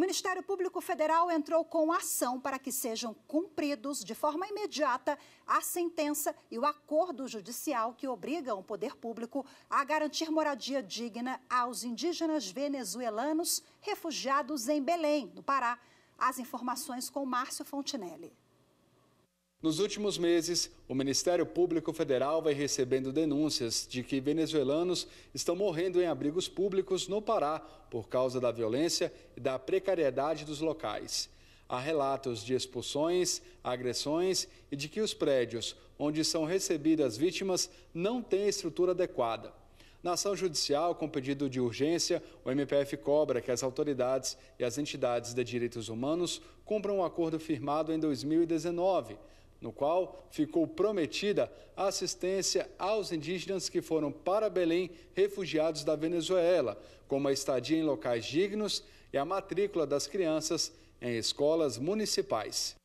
Ministério Público Federal entrou com ação para que sejam cumpridos de forma imediata a sentença e o acordo judicial que obrigam o poder público a garantir moradia digna aos indígenas venezuelanos refugiados em Belém, no Pará. As informações com Márcio Fontinelli. Nos últimos meses, o Ministério Público Federal vai recebendo denúncias de que venezuelanos estão morrendo em abrigos públicos no Pará por causa da violência e da precariedade dos locais. Há relatos de expulsões, agressões e de que os prédios onde são recebidas vítimas não têm estrutura adequada. Na ação judicial, com pedido de urgência, o MPF cobra que as autoridades e as entidades de direitos humanos cumpram um acordo firmado em 2019 no qual ficou prometida assistência aos indígenas que foram para Belém refugiados da Venezuela, como a estadia em locais dignos e a matrícula das crianças em escolas municipais.